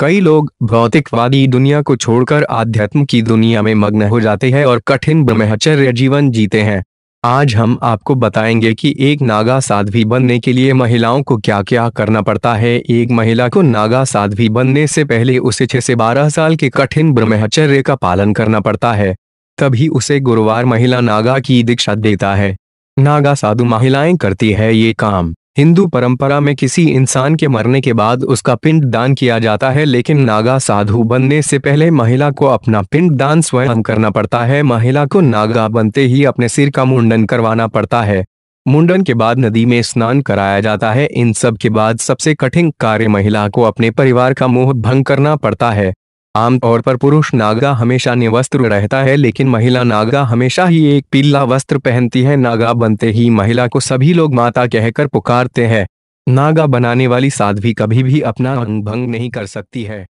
कई लोग भौतिकवादी दुनिया को छोड़कर आध्यात्म की दुनिया में मग्न हो जाते हैं और कठिन ब्रह्मचर्य जीवन जीते हैं आज हम आपको बताएंगे कि एक नागा साध्वी बनने के लिए महिलाओं को क्या क्या करना पड़ता है एक महिला को नागा साध्वी बनने से पहले उसे छह से बारह साल के कठिन ब्रह्मचर्य का पालन करना पड़ता है तभी उसे गुरुवार महिला नागा की दीक्षा देता है नागा साधु महिलाएं करती है ये काम हिंदू परंपरा में किसी इंसान के मरने के बाद उसका पिंड दान किया जाता है लेकिन नागा साधु बनने से पहले महिला को अपना पिंड दान स्वयं करना पड़ता है महिला को नागा बनते ही अपने सिर का मुंडन करवाना पड़ता है मुंडन के बाद नदी में स्नान कराया जाता है इन सब के बाद सबसे कठिन कार्य महिला को अपने परिवार का मोह भंग करना पड़ता है आमतौर पर पुरुष नागा हमेशा निवस्त्र रहता है लेकिन महिला नागा हमेशा ही एक पीला वस्त्र पहनती है नागा बनते ही महिला को सभी लोग माता कहकर पुकारते हैं नागा बनाने वाली साध्वी कभी भी अपना अंग भंग नहीं कर सकती है